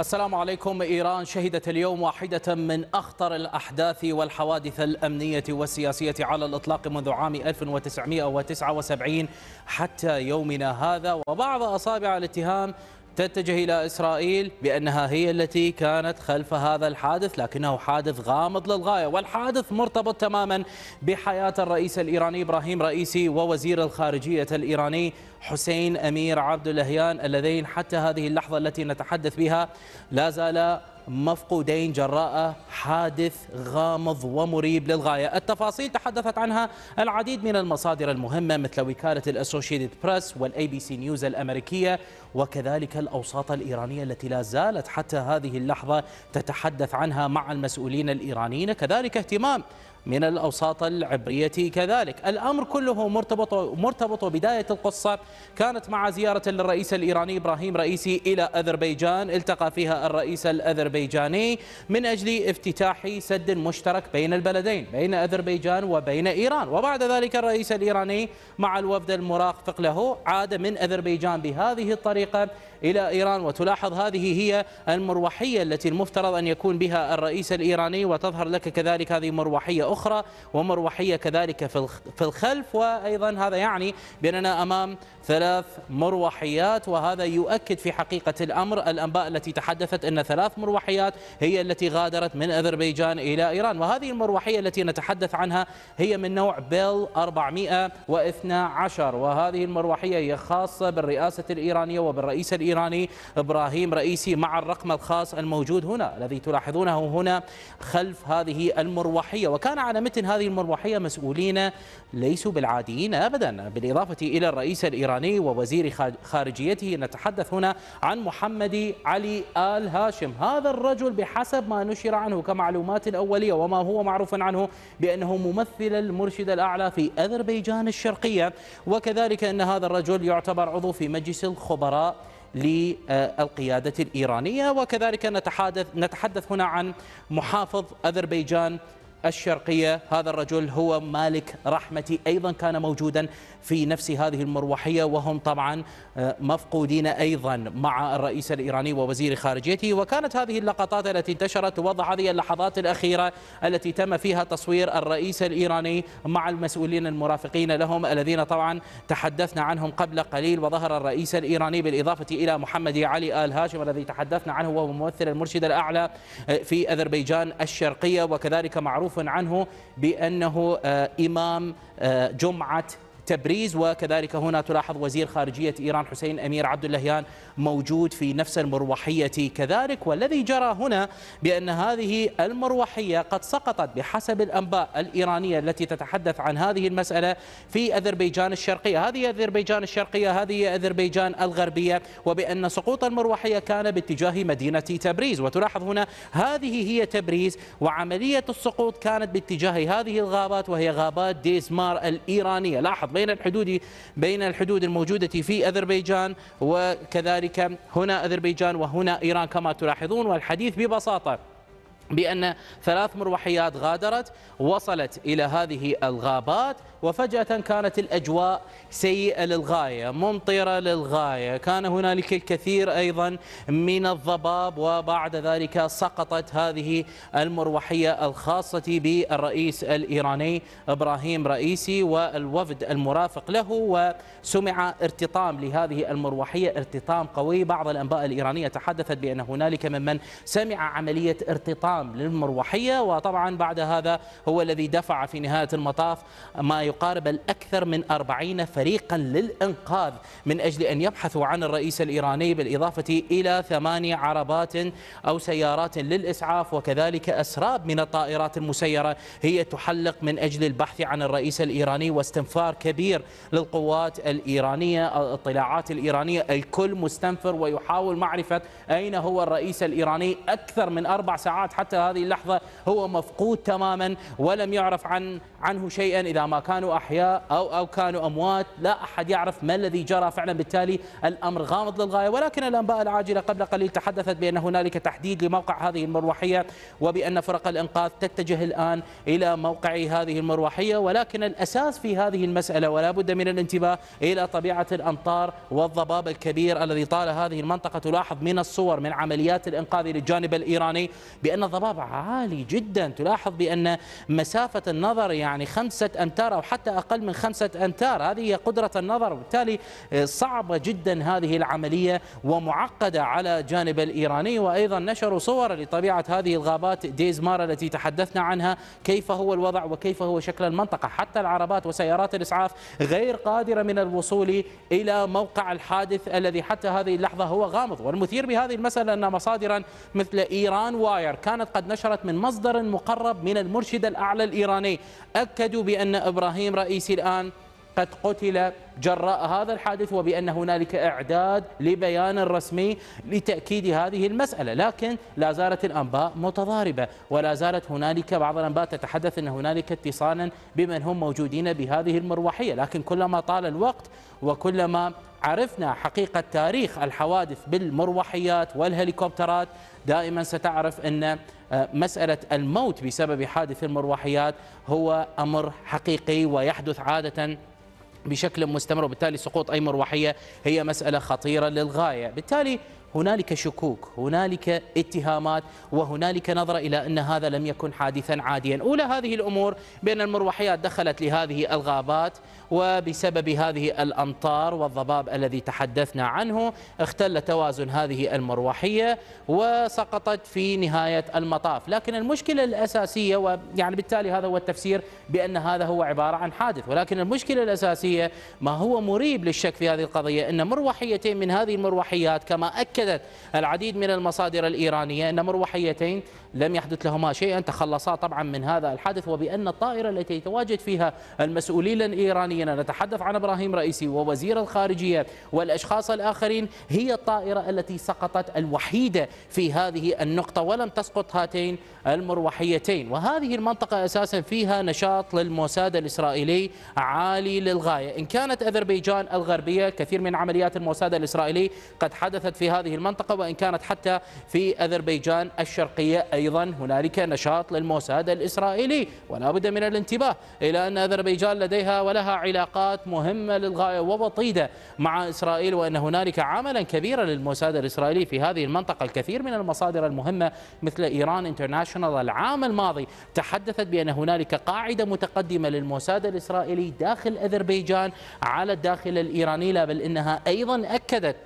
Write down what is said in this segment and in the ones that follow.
السلام عليكم إيران شهدت اليوم واحدة من أخطر الأحداث والحوادث الأمنية والسياسية على الإطلاق منذ عام 1979 حتى يومنا هذا وبعض أصابع الاتهام تتجه إلى إسرائيل بأنها هي التي كانت خلف هذا الحادث لكنه حادث غامض للغاية والحادث مرتبط تماما بحياة الرئيس الإيراني إبراهيم رئيسي ووزير الخارجية الإيراني حسين أمير عبد اللهيان اللذين حتى هذه اللحظة التي نتحدث بها لا زالا مفقودين جراء حادث غامض ومريب للغاية التفاصيل تحدثت عنها العديد من المصادر المهمة مثل وكالة الأسوشيتد بريس والأي بي سي نيوز الأمريكية وكذلك الأوساط الإيرانية التي لا زالت حتى هذه اللحظة تتحدث عنها مع المسؤولين الإيرانيين كذلك اهتمام من الأوساط العبرية كذلك الأمر كله مرتبط, مرتبط بداية القصة كانت مع زيارة للرئيس الإيراني إبراهيم رئيسي إلى أذربيجان التقى فيها الرئيس الأذربيجاني من أجل افتتاح سد مشترك بين البلدين بين أذربيجان وبين إيران وبعد ذلك الرئيس الإيراني مع الوفد المرافق له عاد من أذربيجان بهذه الطريقة إلى إيران وتلاحظ هذه هي المروحية التي المفترض أن يكون بها الرئيس الإيراني وتظهر لك كذلك هذه مروحية أخرى أخرى ومروحية كذلك في الخلف وأيضا هذا يعني بأننا أمام ثلاث مروحيات وهذا يؤكد في حقيقة الأمر الأنباء التي تحدثت أن ثلاث مروحيات هي التي غادرت من أذربيجان إلى إيران وهذه المروحية التي نتحدث عنها هي من نوع بيل 412 وهذه المروحية هي خاصة بالرئاسة الإيرانية وبالرئيس الإيراني إبراهيم رئيسي مع الرقم الخاص الموجود هنا الذي تلاحظونه هنا خلف هذه المروحية وكان على متن هذه المروحية مسؤولين ليسوا بالعاديين أبدا بالإضافة إلى الرئيس الإيراني ووزير خارجيته نتحدث هنا عن محمد علي آل هاشم هذا الرجل بحسب ما نشر عنه كمعلومات أولية وما هو معروف عنه بأنه ممثل المرشد الأعلى في أذربيجان الشرقية وكذلك أن هذا الرجل يعتبر عضو في مجلس الخبراء للقيادة الإيرانية وكذلك نتحدث, نتحدث هنا عن محافظ أذربيجان الشرقية هذا الرجل هو مالك رحمتي أيضا كان موجودا في نفس هذه المروحية وهم طبعا آه، مفقودين أيضا مع الرئيس الإيراني ووزير خارجيته وكانت هذه اللقطات التي انتشرت توضع هذه اللحظات الأخيرة التي تم فيها تصوير الرئيس الإيراني مع المسؤولين المرافقين لهم الذين طبعا تحدثنا عنهم قبل قليل وظهر الرئيس الإيراني بالإضافة إلى محمد علي آل هاشم الذي تحدثنا عنه وهو ممثل المرشد الأعلى آه، في أذربيجان الشرقية وكذلك معروف عنه بأنه آه، إمام آه، جمعة تبريز وكذلك هنا تلاحظ وزير خارجية إيران حسين أمير عبد اللهيان موجود في نفس المروحية كذلك والذي جرى هنا بأن هذه المروحية قد سقطت بحسب الأنباء الإيرانية التي تتحدث عن هذه المسألة في أذربيجان الشرقية هذه أذربيجان الشرقية هذه أذربيجان الغربية وبأن سقوط المروحية كان باتجاه مدينة تبريز وتلاحظ هنا هذه هي تبريز وعملية السقوط كانت باتجاه هذه الغابات وهي غابات ديزمار الإيرانية لاحظ بين الحدود بين الحدود الموجودة في أذربيجان وكذلك هنا أذربيجان وهنا إيران كما تلاحظون والحديث ببساطة بأن ثلاث مروحيات غادرت وصلت إلى هذه الغابات وفجأة كانت الأجواء سيئة للغاية ممطرة للغاية كان هنالك الكثير أيضا من الضباب وبعد ذلك سقطت هذه المروحية الخاصة بالرئيس الإيراني إبراهيم رئيسي والوفد المرافق له وسمع ارتطام لهذه المروحية ارتطام قوي بعض الأنباء الإيرانية تحدثت بأن هنالك ممن سمع عملية ارتطام للمروحية وطبعا بعد هذا هو الذي دفع في نهاية المطاف ما يقول يقارب الأكثر من 40 فريقا للإنقاذ من أجل أن يبحثوا عن الرئيس الإيراني بالإضافة إلى ثماني عربات أو سيارات للإسعاف وكذلك أسراب من الطائرات المسيرة هي تحلق من أجل البحث عن الرئيس الإيراني واستنفار كبير للقوات الإيرانية الاطلاعات الإيرانية الكل مستنفر ويحاول معرفة أين هو الرئيس الإيراني أكثر من أربع ساعات حتى هذه اللحظة هو مفقود تماما ولم يعرف عن عنه شيئا إذا ما كان كانوا أحياء أو, أو كانوا أموات لا أحد يعرف ما الذي جرى فعلا بالتالي الأمر غامض للغاية ولكن الأنباء العاجلة قبل قليل تحدثت بأن هنالك تحديد لموقع هذه المروحية وبأن فرق الإنقاذ تتجه الآن إلى موقع هذه المروحية ولكن الأساس في هذه المسألة ولا بد من الانتباه إلى طبيعة الأمطار والضباب الكبير الذي طال هذه المنطقة تلاحظ من الصور من عمليات الإنقاذ للجانب الإيراني بأن الضباب عالي جدا تلاحظ بأن مسافة النظر يعني خمسة أمتار أو حتى أقل من خمسة أمتار هذه هي قدرة النظر وبالتالي آه، صعبة جدا هذه العملية ومعقدة على جانب الإيراني وأيضا نشروا صور لطبيعة هذه الغابات ديزمار التي تحدثنا عنها كيف هو الوضع وكيف هو شكل المنطقة حتى العربات وسيارات الإسعاف غير قادرة من الوصول إلى موقع الحادث الذي حتى هذه اللحظة هو غامض والمثير بهذه المسألة أن مصادرا مثل إيران واير كانت قد نشرت من مصدر مقرب من المرشد الأعلى الإيراني أكدوا بأن إبراهيم إبراهيم رئيسي الآن قد قتل جراء هذا الحادث وبأن هنالك إعداد لبيان رسمي لتأكيد هذه المسألة لكن لا زالت الأنباء متضاربة ولا زالت هنالك بعض الأنباء تتحدث أن هنالك اتصالا بمن هم موجودين بهذه المروحية لكن كلما طال الوقت وكلما عرفنا حقيقة تاريخ الحوادث بالمروحيات والهليكوبترات دائما ستعرف أن آه، مسألة الموت بسبب حادث المروحيات هو أمر حقيقي ويحدث عادة بشكل مستمر وبالتالي سقوط أي مروحية هي مسألة خطيرة للغاية بالتالي هنالك شكوك هنالك اتهامات وهنالك نظرة إلى أن هذا لم يكن حادثا عاديا أولى هذه الأمور بأن المروحيات دخلت لهذه الغابات وبسبب هذه الأمطار والضباب الذي تحدثنا عنه اختل توازن هذه المروحية وسقطت في نهاية المطاف لكن المشكلة الأساسية ويعني بالتالي هذا هو التفسير بأن هذا هو عبارة عن حادث ولكن المشكلة الأساسية ما هو مريب للشك في هذه القضية أن مروحيتين من هذه المروحيات كما أكد أكدت العديد من المصادر الإيرانية أن مروحيتين لم يحدث لهما شيئا تخلصا طبعا من هذا الحادث وبأن الطائرة التي يتواجد فيها المسؤولين الإيرانيين نتحدث عن إبراهيم رئيسي ووزير الخارجية والأشخاص الآخرين هي الطائرة التي سقطت الوحيدة في هذه النقطة ولم تسقط هاتين المروحيتين وهذه المنطقة أساسا فيها نشاط للموساد الإسرائيلي عالي للغاية إن كانت أذربيجان الغربية كثير من عمليات الموساد الإسرائيلي قد حدثت في هذه المنطقة وإن كانت حتى في أذربيجان الشرقية أيضا أيضا هنالك نشاط للموساد الإسرائيلي ولا بد من الانتباه إلى أن أذربيجان لديها ولها علاقات مهمة للغاية ووطيدة مع إسرائيل وأن هنالك عملا كبيرا للموساد الإسرائيلي في هذه المنطقة الكثير من المصادر المهمة مثل إيران انترناشونال العام الماضي تحدثت بأن هنالك قاعدة متقدمة للموساد الإسرائيلي داخل أذربيجان على الداخل الإيراني لا بل إنها أيضا أكدت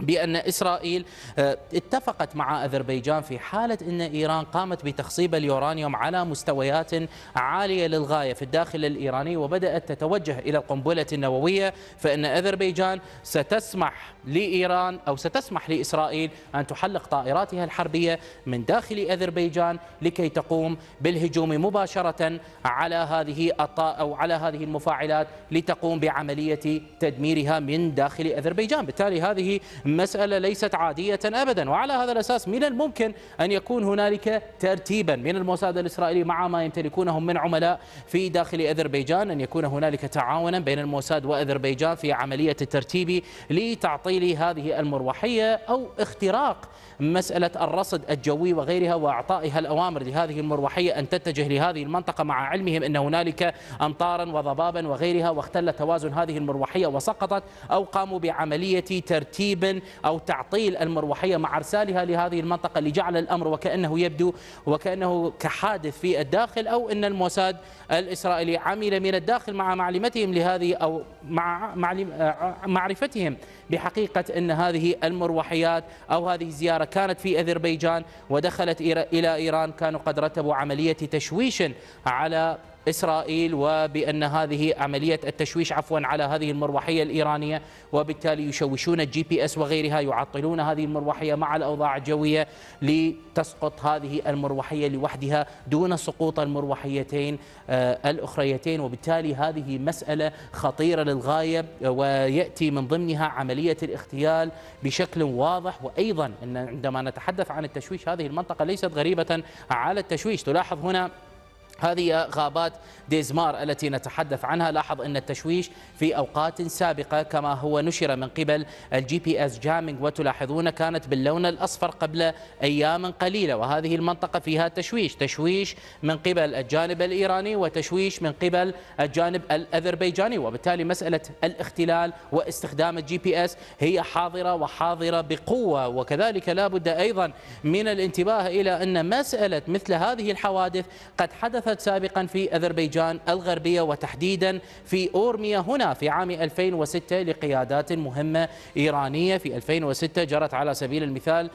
بأن إسرائيل آه، اتفقت مع أذربيجان في حالة أن إيران قامت بتخصيب اليورانيوم على مستويات عالية للغاية في الداخل الإيراني وبدأت تتوجه إلى القنبلة النووية فإن أذربيجان ستسمح لإيران أو ستسمح لإسرائيل أن تحلق طائراتها الحربية من داخل أذربيجان لكي تقوم بالهجوم مباشرة على هذه أو على هذه المفاعلات لتقوم بعملية تدميرها من داخل أذربيجان بالتالي هذه مسألة ليست عادية أبدا وعلى هذا الأساس من الممكن أن يكون هنالك ترتيبا من الموساد الإسرائيلي مع ما يمتلكونه من عملاء في داخل أذربيجان أن يكون هنالك تعاونا بين الموساد وأذربيجان في عملية الترتيب لتعطيل هذه المروحية أو اختراق مسألة الرصد الجوي وغيرها وإعطائها الأوامر لهذه المروحية أن تتجه لهذه المنطقة مع علمهم أن هنالك أمطارا وضبابا وغيرها واختل توازن هذه المروحية وسقطت أو قاموا بعملية ترتيب أو تعطيل المروحية مع إرسالها لهذه المنطقة لجعل الأمر وكأنه يبدو وكأنه كحادث في الداخل أو أن الموساد الإسرائيلي عمل من الداخل مع معلمتهم لهذه أو مع آه، معرفتهم بحقيقة أن هذه المروحيات أو هذه الزيارة كانت في أذربيجان ودخلت إلى إيران كانوا قد رتبوا عملية تشويش على إسرائيل وبأن هذه عملية التشويش عفوا على هذه المروحية الإيرانية وبالتالي يشوشون الجي بي اس وغيرها يعطلون هذه المروحية مع الأوضاع الجوية لتسقط هذه المروحية لوحدها دون سقوط المروحيتين آه، الأخريتين وبالتالي هذه مسألة خطيرة للغاية ويأتي من ضمنها عملية الاغتيال بشكل واضح وأيضا أن عندما نتحدث عن التشويش هذه المنطقة ليست غريبة على التشويش تلاحظ هنا هذه غابات ديزمار التي نتحدث عنها لاحظ ان التشويش في اوقات سابقه كما هو نشر من قبل الجي بي اس جامينج وتلاحظون كانت باللون الاصفر قبل ايام قليله وهذه المنطقه فيها تشويش تشويش من قبل الجانب الايراني وتشويش من قبل الجانب الاذربيجاني وبالتالي مساله الاختلال واستخدام الجي بي اس هي حاضره وحاضره بقوه وكذلك لا بد ايضا من الانتباه الى ان مساله مثل هذه الحوادث قد حدث حدثت سابقا في أذربيجان الغربية وتحديدا في أورميا هنا في عام 2006 لقيادات مهمة إيرانية في 2006 جرت على سبيل المثال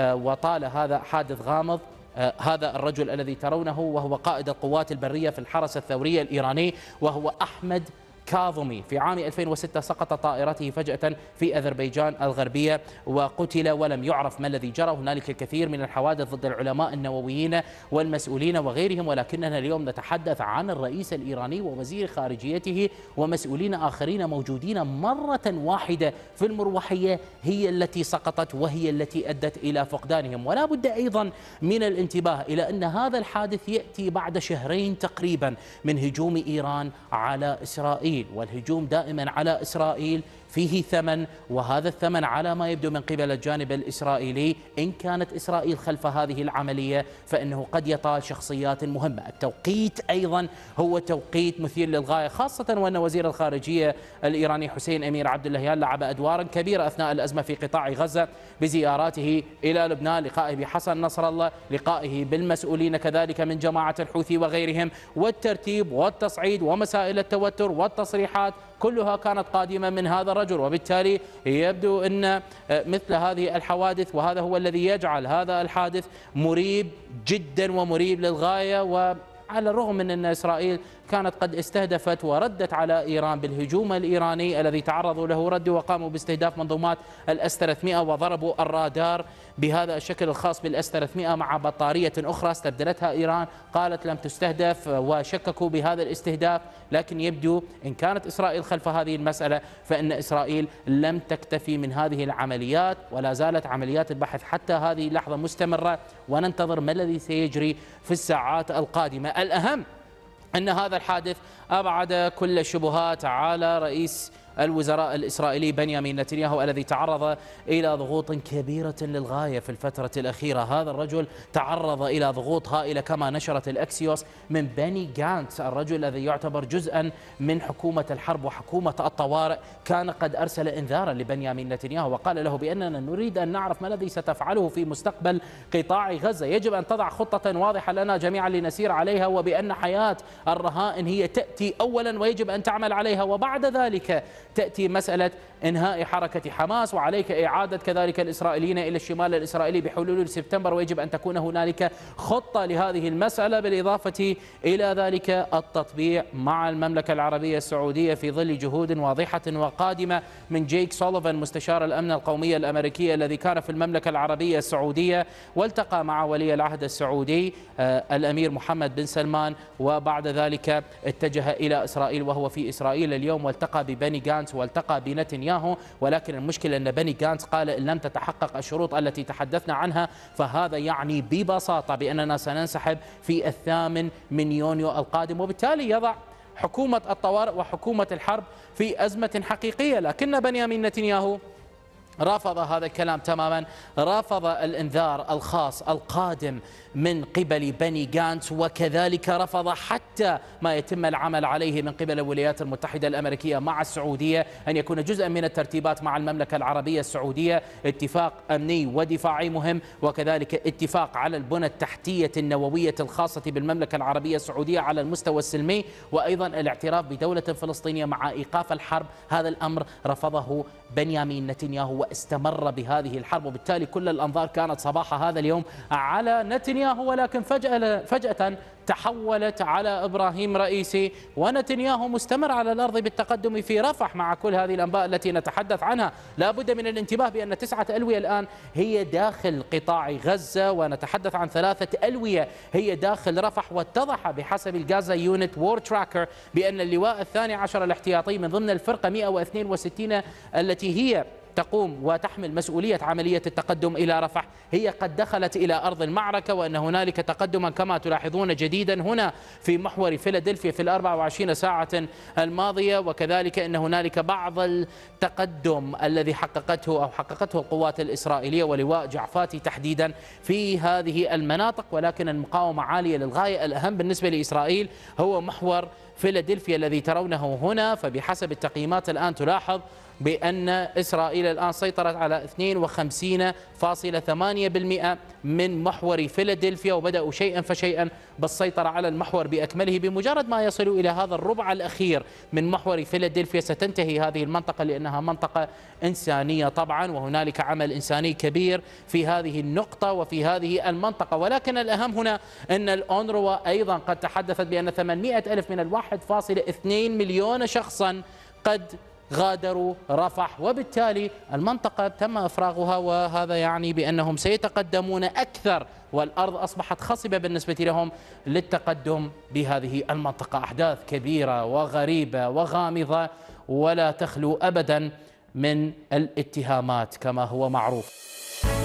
وطال هذا حادث غامض آه، هذا الرجل الذي ترونه وهو قائد القوات البرية في الحرس الثوري الإيراني وهو أحمد كاظمي في عام 2006 سقط طائرته فجأة في أذربيجان الغربية وقتل ولم يعرف ما الذي جرى هنالك الكثير من الحوادث ضد العلماء النوويين والمسؤولين وغيرهم ولكننا اليوم نتحدث عن الرئيس الإيراني ووزير خارجيته ومسؤولين آخرين موجودين مرة واحدة في المروحية هي التي سقطت وهي التي أدت إلى فقدانهم ولا بد أيضا من الانتباه إلى أن هذا الحادث يأتي بعد شهرين تقريبا من هجوم إيران على إسرائيل إسرائيل والهجوم دائما على إسرائيل فيه ثمن وهذا الثمن على ما يبدو من قبل الجانب الإسرائيلي إن كانت إسرائيل خلف هذه العملية فإنه قد يطال شخصيات مهمة التوقيت أيضا هو توقيت مثير للغاية خاصة وأن وزير الخارجية الإيراني حسين أمير عبد اللهيان لعب أدوارا كبيرة أثناء الأزمة في قطاع غزة بزياراته إلى لبنان لقائه بحسن نصر الله لقائه بالمسؤولين كذلك من جماعة الحوثي وغيرهم والترتيب والتصعيد ومسائل التوتر والتصعيد التصريحات كلها كانت قادمة من هذا الرجل وبالتالي يبدو أن آه، مثل هذه الحوادث وهذا هو الذي يجعل هذا الحادث مريب جدا ومريب للغاية و على الرغم من أن إسرائيل كانت قد استهدفت وردت على إيران بالهجوم الإيراني الذي تعرضوا له رد وقاموا باستهداف منظومات الأس 300 وضربوا الرادار بهذا الشكل الخاص بالأس 300 مع بطارية أخرى استبدلتها إيران قالت لم تستهدف وشككوا بهذا الاستهداف لكن يبدو إن كانت إسرائيل خلف هذه المسألة فإن إسرائيل لم تكتفي من هذه العمليات ولا زالت عمليات البحث حتى هذه اللحظة مستمرة وننتظر ما الذي سيجري في الساعات القادمة الأهم أن هذا الحادث أبعد كل الشبهات على رئيس الوزراء الإسرائيلي بنيامين نتنياهو الذي تعرض إلى ضغوط كبيرة للغاية في الفترة الأخيرة هذا الرجل تعرض إلى ضغوط هائلة كما نشرت الأكسيوس من بني جانت الرجل الذي يعتبر جزءا من حكومة الحرب وحكومة الطوارئ كان قد أرسل إنذارا لبنيامين نتنياهو وقال له بأننا نريد أن نعرف ما الذي ستفعله في مستقبل قطاع غزة يجب أن تضع خطة واضحة لنا جميعا لنسير عليها وبأن حياة الرهائن هي تأتي أولا ويجب أن تعمل عليها وبعد ذلك تأتي مسألة إنهاء حركة حماس وعليك إعادة كذلك الإسرائيليين إلى الشمال الإسرائيلي بحلول سبتمبر ويجب أن تكون هنالك خطة لهذه المسألة بالإضافة إلى ذلك التطبيع مع المملكة العربية السعودية في ظل جهود واضحة وقادمة من جيك سوليفان مستشار الأمن القومية الأمريكية الذي كان في المملكة العربية السعودية والتقى مع ولي العهد السعودي آه، الأمير محمد بن سلمان وبعد ذلك اتجه إلى إسرائيل وهو في إسرائيل اليوم والتقى ببني جانس جانت والتقى بنتنياهو ولكن المشكلة أن بني جانت قال إن لم تتحقق الشروط التي تحدثنا عنها فهذا يعني ببساطة بأننا سننسحب في الثامن من يونيو القادم وبالتالي يضع حكومة الطوارئ وحكومة الحرب في أزمة حقيقية لكن بنيامين نتنياهو رفض هذا الكلام تماما رفض الانذار الخاص القادم من قبل بني جانت وكذلك رفض حتى ما يتم العمل عليه من قبل الولايات المتحدة الأمريكية مع السعودية أن يكون جزءا من الترتيبات مع المملكة العربية السعودية اتفاق أمني ودفاعي مهم وكذلك اتفاق على البنى التحتية النووية الخاصة بالمملكة العربية السعودية على المستوى السلمي وأيضا الاعتراف بدولة فلسطينية مع إيقاف الحرب هذا الأمر رفضه بنيامين نتنياهو واستمر بهذه الحرب وبالتالي كل الأنظار كانت صباح هذا اليوم على نتنياهو ولكن فجأة, فجأة تحولت على إبراهيم رئيسي ونتنياهو مستمر على الأرض بالتقدم في رفح مع كل هذه الأنباء التي نتحدث عنها لا بد من الانتباه بأن تسعة ألوية الآن هي داخل قطاع غزة ونتحدث عن ثلاثة ألوية هي داخل رفح واتضح بحسب الغازا يونت وور تراكر بأن اللواء الثاني عشر الاحتياطي من ضمن الفرقة 162 التي هي تقوم وتحمل مسؤولية عملية التقدم إلى رفح هي قد دخلت إلى أرض المعركة وأن هنالك تقدما كما تلاحظون جديدا هنا في محور فيلادلفيا في الأربع وعشرين ساعة الماضية وكذلك أن هنالك بعض التقدم الذي حققته أو حققته القوات الإسرائيلية ولواء جعفاتي تحديدا في هذه المناطق ولكن المقاومة عالية للغاية الأهم بالنسبة لإسرائيل هو محور فيلادلفيا الذي ترونه هنا فبحسب التقييمات الآن تلاحظ بأن إسرائيل الآن سيطرت على 52.8% من محور فيلادلفيا وبدأوا شيئا فشيئا بالسيطرة على المحور بأكمله بمجرد ما يصلوا إلى هذا الربع الأخير من محور فيلادلفيا ستنتهي هذه المنطقة لأنها منطقة إنسانية طبعا وهنالك عمل إنساني كبير في هذه النقطة وفي هذه المنطقة ولكن الأهم هنا أن الأونروا أيضا قد تحدثت بأن 800 ألف من الواحد 1.2 مليون شخصا قد غادروا رفح وبالتالي المنطقة تم إفراغها وهذا يعني بأنهم سيتقدمون أكثر والأرض أصبحت خصبة بالنسبة لهم للتقدم بهذه المنطقة أحداث كبيرة وغريبة وغامضة ولا تخلو أبدا من الاتهامات كما هو معروف